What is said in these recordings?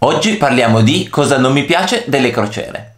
Oggi parliamo di cosa non mi piace delle crociere.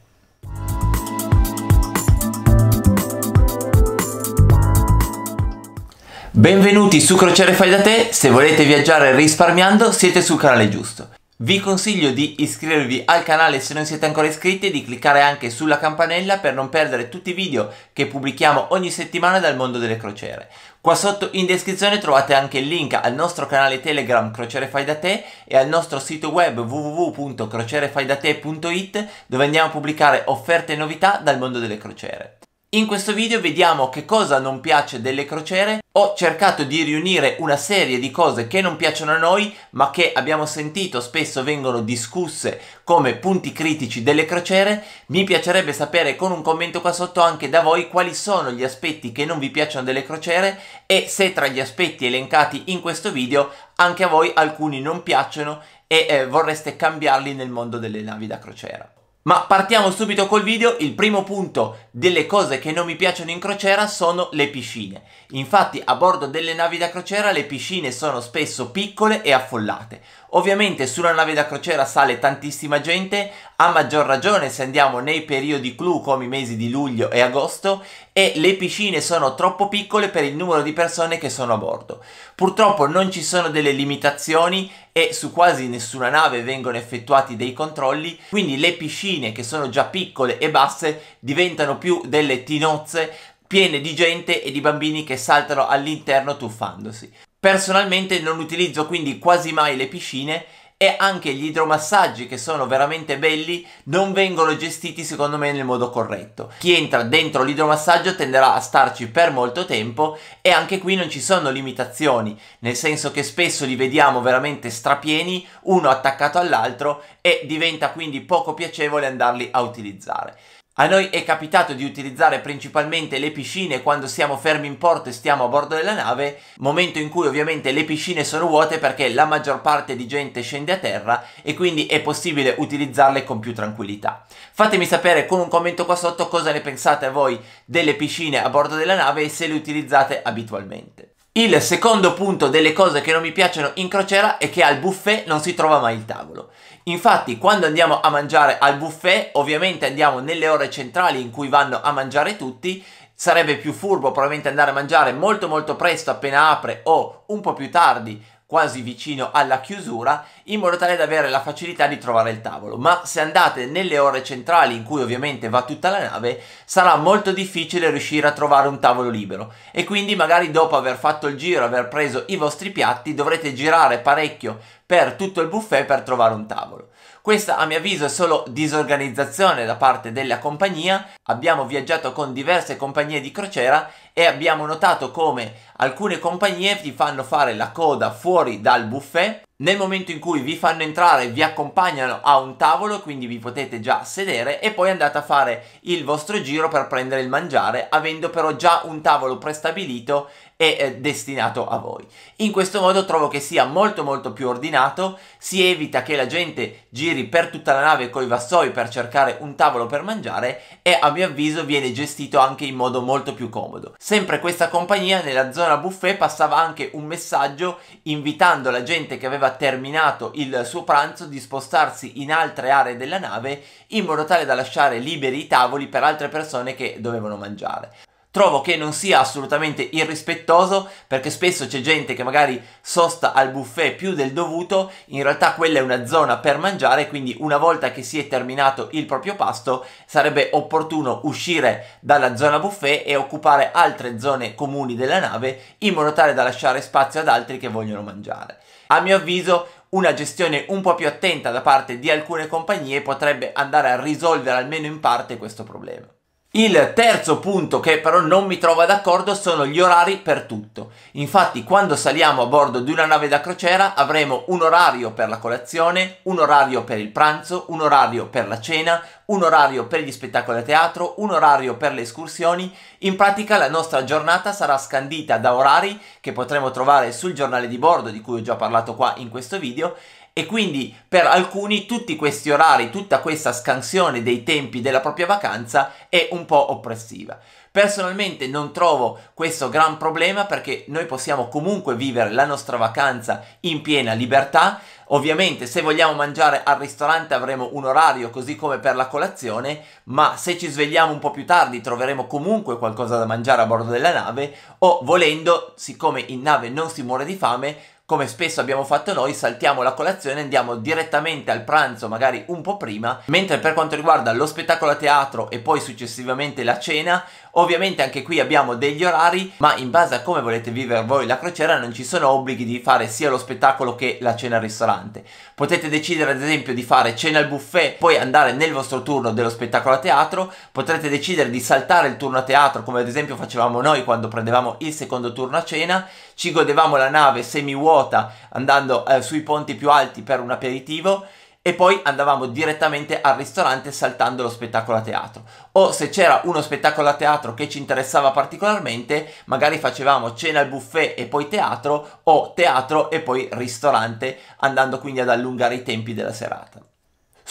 Benvenuti su Crociere Fai da Te, se volete viaggiare risparmiando siete sul canale giusto. Vi consiglio di iscrivervi al canale se non siete ancora iscritti e di cliccare anche sulla campanella per non perdere tutti i video che pubblichiamo ogni settimana dal mondo delle crociere. Qua sotto in descrizione trovate anche il link al nostro canale Telegram Crociere Fai da Te e al nostro sito web www.crocierefaidate.it dove andiamo a pubblicare offerte e novità dal mondo delle crociere. In questo video vediamo che cosa non piace delle crociere, ho cercato di riunire una serie di cose che non piacciono a noi ma che abbiamo sentito spesso vengono discusse come punti critici delle crociere, mi piacerebbe sapere con un commento qua sotto anche da voi quali sono gli aspetti che non vi piacciono delle crociere e se tra gli aspetti elencati in questo video anche a voi alcuni non piacciono e eh, vorreste cambiarli nel mondo delle navi da crociera. Ma partiamo subito col video, il primo punto delle cose che non mi piacciono in crociera sono le piscine. Infatti a bordo delle navi da crociera le piscine sono spesso piccole e affollate. Ovviamente sulla nave da crociera sale tantissima gente, a maggior ragione se andiamo nei periodi clou come i mesi di luglio e agosto e le piscine sono troppo piccole per il numero di persone che sono a bordo. Purtroppo non ci sono delle limitazioni e su quasi nessuna nave vengono effettuati dei controlli, quindi le piscine che sono già piccole e basse diventano più delle tinozze piene di gente e di bambini che saltano all'interno tuffandosi. Personalmente non utilizzo quindi quasi mai le piscine e anche gli idromassaggi che sono veramente belli non vengono gestiti secondo me nel modo corretto. Chi entra dentro l'idromassaggio tenderà a starci per molto tempo e anche qui non ci sono limitazioni, nel senso che spesso li vediamo veramente strapieni, uno attaccato all'altro e diventa quindi poco piacevole andarli a utilizzare. A noi è capitato di utilizzare principalmente le piscine quando siamo fermi in porto e stiamo a bordo della nave, momento in cui ovviamente le piscine sono vuote perché la maggior parte di gente scende a terra e quindi è possibile utilizzarle con più tranquillità. Fatemi sapere con un commento qua sotto cosa ne pensate voi delle piscine a bordo della nave e se le utilizzate abitualmente. Il secondo punto delle cose che non mi piacciono in crociera è che al buffet non si trova mai il tavolo. Infatti quando andiamo a mangiare al buffet ovviamente andiamo nelle ore centrali in cui vanno a mangiare tutti sarebbe più furbo probabilmente andare a mangiare molto molto presto appena apre o un po' più tardi quasi vicino alla chiusura in modo tale da avere la facilità di trovare il tavolo ma se andate nelle ore centrali in cui ovviamente va tutta la nave sarà molto difficile riuscire a trovare un tavolo libero e quindi magari dopo aver fatto il giro aver preso i vostri piatti dovrete girare parecchio per tutto il buffet per trovare un tavolo questa a mio avviso è solo disorganizzazione da parte della compagnia, abbiamo viaggiato con diverse compagnie di crociera e abbiamo notato come alcune compagnie vi fanno fare la coda fuori dal buffet, nel momento in cui vi fanno entrare vi accompagnano a un tavolo, quindi vi potete già sedere e poi andate a fare il vostro giro per prendere il mangiare, avendo però già un tavolo prestabilito è eh, destinato a voi. In questo modo trovo che sia molto molto più ordinato, si evita che la gente giri per tutta la nave coi vassoi per cercare un tavolo per mangiare e a mio avviso viene gestito anche in modo molto più comodo. Sempre questa compagnia nella zona buffet passava anche un messaggio invitando la gente che aveva terminato il suo pranzo di spostarsi in altre aree della nave in modo tale da lasciare liberi i tavoli per altre persone che dovevano mangiare trovo che non sia assolutamente irrispettoso perché spesso c'è gente che magari sosta al buffet più del dovuto, in realtà quella è una zona per mangiare, quindi una volta che si è terminato il proprio pasto sarebbe opportuno uscire dalla zona buffet e occupare altre zone comuni della nave in modo tale da lasciare spazio ad altri che vogliono mangiare. A mio avviso una gestione un po' più attenta da parte di alcune compagnie potrebbe andare a risolvere almeno in parte questo problema. Il terzo punto che però non mi trova d'accordo sono gli orari per tutto. Infatti quando saliamo a bordo di una nave da crociera avremo un orario per la colazione, un orario per il pranzo, un orario per la cena, un orario per gli spettacoli a teatro, un orario per le escursioni. In pratica la nostra giornata sarà scandita da orari che potremo trovare sul giornale di bordo di cui ho già parlato qua in questo video e quindi per alcuni tutti questi orari, tutta questa scansione dei tempi della propria vacanza è un po' oppressiva. Personalmente non trovo questo gran problema perché noi possiamo comunque vivere la nostra vacanza in piena libertà. Ovviamente se vogliamo mangiare al ristorante avremo un orario così come per la colazione, ma se ci svegliamo un po' più tardi troveremo comunque qualcosa da mangiare a bordo della nave o volendo, siccome in nave non si muore di fame, come spesso abbiamo fatto noi, saltiamo la colazione e andiamo direttamente al pranzo, magari un po' prima, mentre per quanto riguarda lo spettacolo a teatro e poi successivamente la cena, Ovviamente anche qui abbiamo degli orari, ma in base a come volete vivere voi la crociera non ci sono obblighi di fare sia lo spettacolo che la cena al ristorante. Potete decidere ad esempio di fare cena al buffet, poi andare nel vostro turno dello spettacolo a teatro, potrete decidere di saltare il turno a teatro come ad esempio facevamo noi quando prendevamo il secondo turno a cena, ci godevamo la nave semi vuota andando eh, sui ponti più alti per un aperitivo, e poi andavamo direttamente al ristorante saltando lo spettacolo a teatro. O se c'era uno spettacolo a teatro che ci interessava particolarmente, magari facevamo cena al buffet e poi teatro o teatro e poi ristorante, andando quindi ad allungare i tempi della serata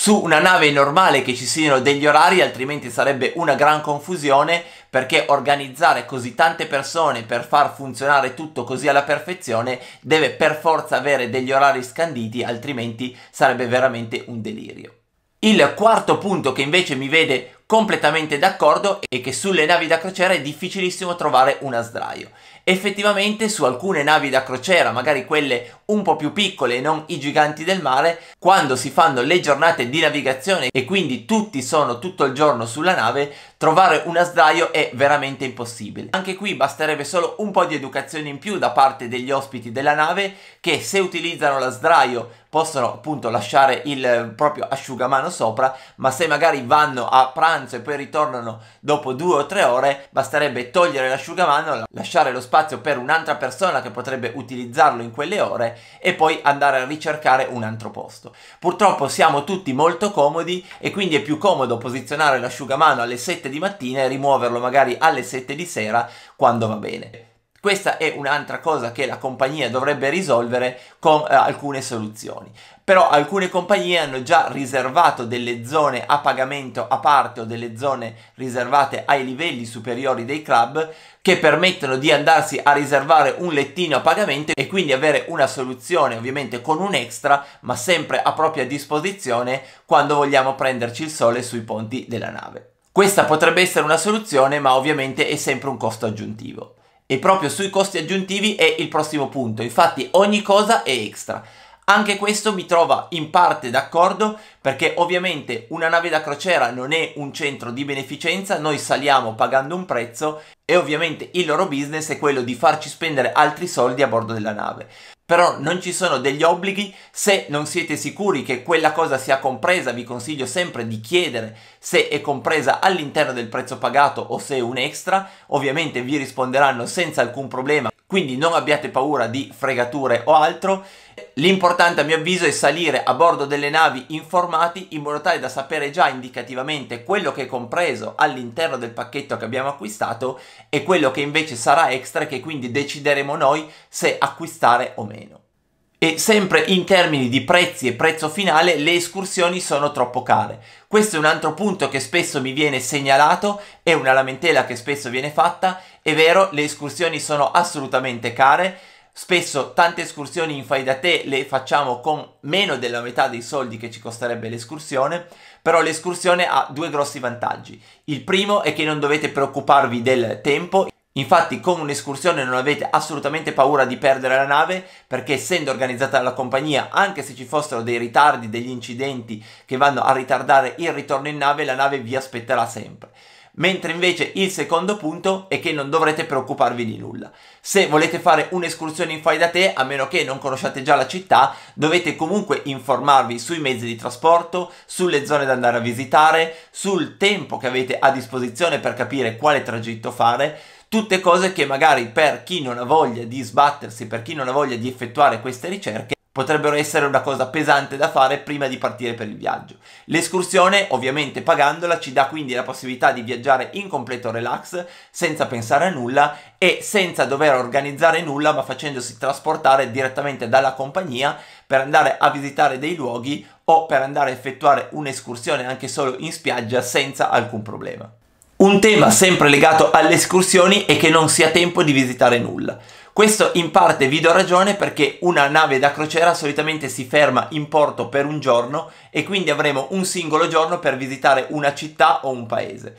su una nave è normale che ci siano degli orari, altrimenti sarebbe una gran confusione perché organizzare così tante persone per far funzionare tutto così alla perfezione deve per forza avere degli orari scanditi, altrimenti sarebbe veramente un delirio. Il quarto punto che invece mi vede completamente d'accordo è che sulle navi da crociera è difficilissimo trovare una sdraio. Effettivamente su alcune navi da crociera, magari quelle un po' più piccole e non i giganti del mare, quando si fanno le giornate di navigazione e quindi tutti sono tutto il giorno sulla nave, trovare una sdraio è veramente impossibile. Anche qui basterebbe solo un po' di educazione in più da parte degli ospiti della nave che se utilizzano la sdraio possono appunto lasciare il proprio asciugamano sopra, ma se magari vanno a pranzo e poi ritornano dopo due o tre ore, basterebbe togliere l'asciugamano, lasciare lo spazio per un'altra persona che potrebbe utilizzarlo in quelle ore e poi andare a ricercare un altro posto. Purtroppo siamo tutti molto comodi e quindi è più comodo posizionare l'asciugamano alle 7 di mattina e rimuoverlo magari alle 7 di sera quando va bene. Questa è un'altra cosa che la compagnia dovrebbe risolvere con eh, alcune soluzioni. Però alcune compagnie hanno già riservato delle zone a pagamento a parte o delle zone riservate ai livelli superiori dei club che permettono di andarsi a riservare un lettino a pagamento e quindi avere una soluzione ovviamente con un extra ma sempre a propria disposizione quando vogliamo prenderci il sole sui ponti della nave. Questa potrebbe essere una soluzione ma ovviamente è sempre un costo aggiuntivo. E proprio sui costi aggiuntivi è il prossimo punto, infatti ogni cosa è extra. Anche questo mi trova in parte d'accordo perché ovviamente una nave da crociera non è un centro di beneficenza, noi saliamo pagando un prezzo e ovviamente il loro business è quello di farci spendere altri soldi a bordo della nave. Però non ci sono degli obblighi, se non siete sicuri che quella cosa sia compresa vi consiglio sempre di chiedere se è compresa all'interno del prezzo pagato o se è un extra, ovviamente vi risponderanno senza alcun problema quindi non abbiate paura di fregature o altro. L'importante a mio avviso è salire a bordo delle navi informati in modo tale da sapere già indicativamente quello che è compreso all'interno del pacchetto che abbiamo acquistato e quello che invece sarà extra e che quindi decideremo noi se acquistare o meno. E sempre in termini di prezzi e prezzo finale le escursioni sono troppo care. Questo è un altro punto che spesso mi viene segnalato, è una lamentela che spesso viene fatta, è vero le escursioni sono assolutamente care, spesso tante escursioni in fai da te le facciamo con meno della metà dei soldi che ci costerebbe l'escursione, però l'escursione ha due grossi vantaggi. Il primo è che non dovete preoccuparvi del tempo, Infatti con un'escursione non avete assolutamente paura di perdere la nave perché essendo organizzata dalla compagnia, anche se ci fossero dei ritardi, degli incidenti che vanno a ritardare il ritorno in nave, la nave vi aspetterà sempre. Mentre invece il secondo punto è che non dovrete preoccuparvi di nulla. Se volete fare un'escursione in fai da te, a meno che non conosciate già la città, dovete comunque informarvi sui mezzi di trasporto, sulle zone da andare a visitare, sul tempo che avete a disposizione per capire quale tragitto fare tutte cose che magari per chi non ha voglia di sbattersi, per chi non ha voglia di effettuare queste ricerche, potrebbero essere una cosa pesante da fare prima di partire per il viaggio. L'escursione, ovviamente pagandola, ci dà quindi la possibilità di viaggiare in completo relax, senza pensare a nulla e senza dover organizzare nulla, ma facendosi trasportare direttamente dalla compagnia per andare a visitare dei luoghi o per andare a effettuare un'escursione anche solo in spiaggia senza alcun problema. Un tema sempre legato alle escursioni è che non si ha tempo di visitare nulla. Questo in parte vi do ragione perché una nave da crociera solitamente si ferma in porto per un giorno e quindi avremo un singolo giorno per visitare una città o un paese.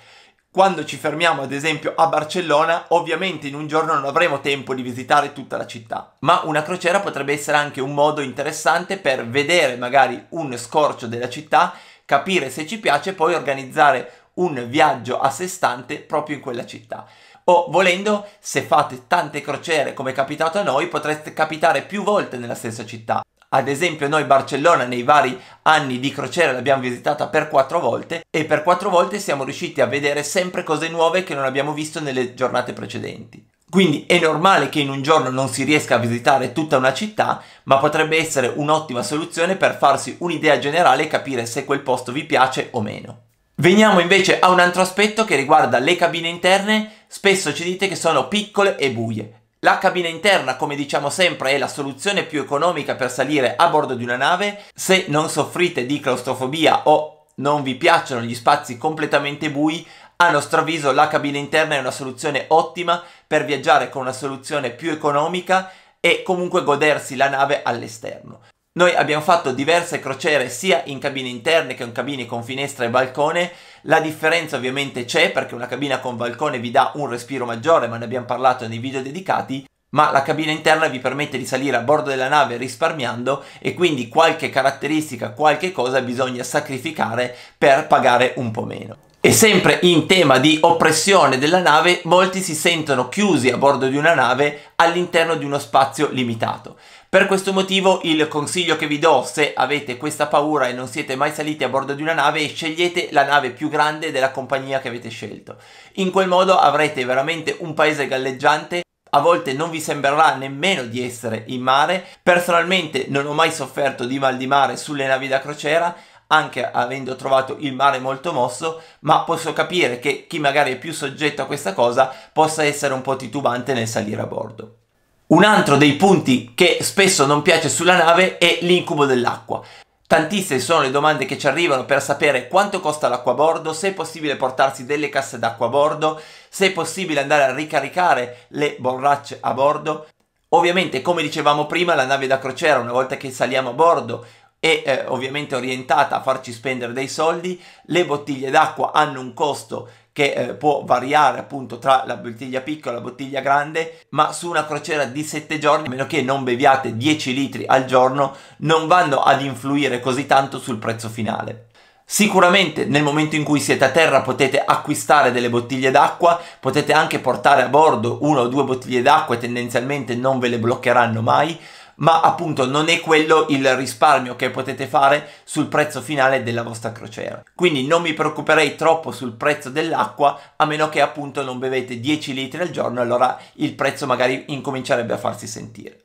Quando ci fermiamo ad esempio a Barcellona, ovviamente in un giorno non avremo tempo di visitare tutta la città, ma una crociera potrebbe essere anche un modo interessante per vedere magari un scorcio della città, capire se ci piace e poi organizzare un viaggio a sé stante proprio in quella città. O volendo, se fate tante crociere come è capitato a noi, potreste capitare più volte nella stessa città. Ad esempio noi Barcellona nei vari anni di crociera l'abbiamo visitata per quattro volte e per quattro volte siamo riusciti a vedere sempre cose nuove che non abbiamo visto nelle giornate precedenti. Quindi è normale che in un giorno non si riesca a visitare tutta una città, ma potrebbe essere un'ottima soluzione per farsi un'idea generale e capire se quel posto vi piace o meno. Veniamo invece a un altro aspetto che riguarda le cabine interne, spesso ci dite che sono piccole e buie. La cabina interna, come diciamo sempre, è la soluzione più economica per salire a bordo di una nave. Se non soffrite di claustrofobia o non vi piacciono gli spazi completamente bui, a nostro avviso la cabina interna è una soluzione ottima per viaggiare con una soluzione più economica e comunque godersi la nave all'esterno. Noi abbiamo fatto diverse crociere sia in cabine interne che in cabine con finestra e balcone. La differenza ovviamente c'è perché una cabina con balcone vi dà un respiro maggiore, ma ne abbiamo parlato nei video dedicati ma la cabina interna vi permette di salire a bordo della nave risparmiando e quindi qualche caratteristica, qualche cosa bisogna sacrificare per pagare un po' meno. E sempre in tema di oppressione della nave, molti si sentono chiusi a bordo di una nave all'interno di uno spazio limitato. Per questo motivo il consiglio che vi do se avete questa paura e non siete mai saliti a bordo di una nave è scegliete la nave più grande della compagnia che avete scelto. In quel modo avrete veramente un paese galleggiante a volte non vi sembrerà nemmeno di essere in mare. Personalmente non ho mai sofferto di mal di mare sulle navi da crociera, anche avendo trovato il mare molto mosso, ma posso capire che chi magari è più soggetto a questa cosa possa essere un po' titubante nel salire a bordo. Un altro dei punti che spesso non piace sulla nave è l'incubo dell'acqua. Tantissime sono le domande che ci arrivano per sapere quanto costa l'acqua a bordo, se è possibile portarsi delle casse d'acqua a bordo, se è possibile andare a ricaricare le borracce a bordo. Ovviamente, come dicevamo prima, la nave da crociera, una volta che saliamo a bordo, è eh, ovviamente orientata a farci spendere dei soldi, le bottiglie d'acqua hanno un costo che eh, può variare appunto tra la bottiglia piccola e la bottiglia grande, ma su una crociera di 7 giorni, a meno che non beviate 10 litri al giorno, non vanno ad influire così tanto sul prezzo finale. Sicuramente nel momento in cui siete a terra potete acquistare delle bottiglie d'acqua, potete anche portare a bordo una o due bottiglie d'acqua e tendenzialmente non ve le bloccheranno mai, ma appunto non è quello il risparmio che potete fare sul prezzo finale della vostra crociera. Quindi non mi preoccuperei troppo sul prezzo dell'acqua, a meno che appunto non bevete 10 litri al giorno, allora il prezzo magari incomincerebbe a farsi sentire.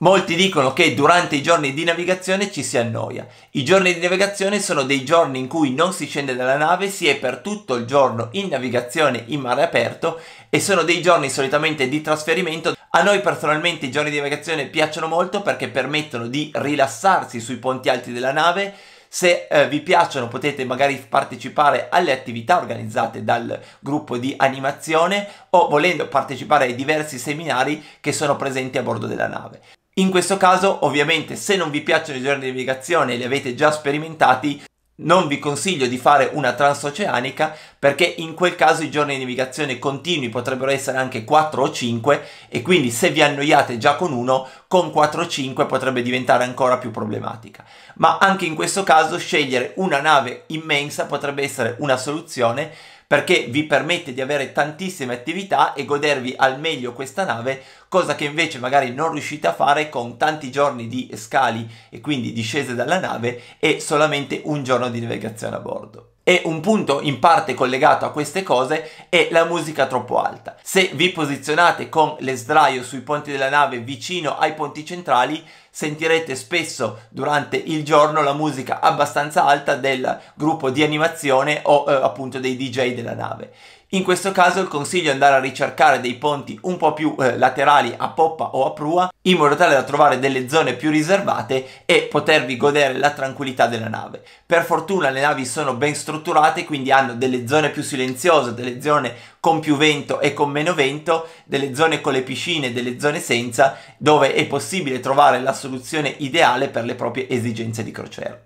Molti dicono che durante i giorni di navigazione ci si annoia. I giorni di navigazione sono dei giorni in cui non si scende dalla nave, si è per tutto il giorno in navigazione in mare aperto e sono dei giorni solitamente di trasferimento a noi personalmente i giorni di navigazione piacciono molto perché permettono di rilassarsi sui ponti alti della nave. Se eh, vi piacciono potete magari partecipare alle attività organizzate dal gruppo di animazione o volendo partecipare ai diversi seminari che sono presenti a bordo della nave. In questo caso ovviamente se non vi piacciono i giorni di navigazione e li avete già sperimentati non vi consiglio di fare una transoceanica perché in quel caso i giorni di navigazione continui potrebbero essere anche 4 o 5 e quindi se vi annoiate già con uno, con 4 o 5 potrebbe diventare ancora più problematica. Ma anche in questo caso scegliere una nave immensa potrebbe essere una soluzione perché vi permette di avere tantissime attività e godervi al meglio questa nave cosa che invece magari non riuscite a fare con tanti giorni di scali e quindi discese dalla nave e solamente un giorno di navigazione a bordo. E un punto in parte collegato a queste cose è la musica troppo alta. Se vi posizionate con l'esdraio sui ponti della nave vicino ai ponti centrali, sentirete spesso durante il giorno la musica abbastanza alta del gruppo di animazione o eh, appunto dei DJ della nave. In questo caso il consiglio è andare a ricercare dei ponti un po' più eh, laterali a poppa o a prua in modo tale da trovare delle zone più riservate e potervi godere la tranquillità della nave. Per fortuna le navi sono ben strutturate quindi hanno delle zone più silenziose, delle zone con più vento e con meno vento, delle zone con le piscine, delle zone senza dove è possibile trovare la soluzione ideale per le proprie esigenze di crociera.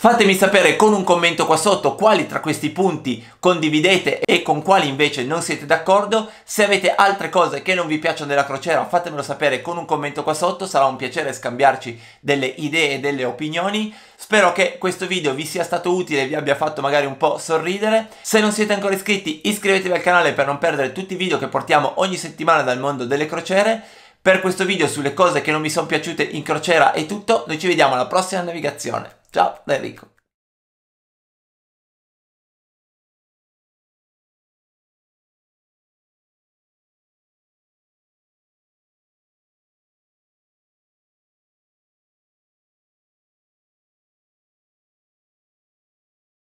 Fatemi sapere con un commento qua sotto quali tra questi punti condividete e con quali invece non siete d'accordo. Se avete altre cose che non vi piacciono della crociera fatemelo sapere con un commento qua sotto, sarà un piacere scambiarci delle idee e delle opinioni. Spero che questo video vi sia stato utile e vi abbia fatto magari un po' sorridere. Se non siete ancora iscritti iscrivetevi al canale per non perdere tutti i video che portiamo ogni settimana dal mondo delle crociere. Per questo video sulle cose che non mi sono piaciute in crociera è tutto, noi ci vediamo alla prossima navigazione. Ciao da Enrico.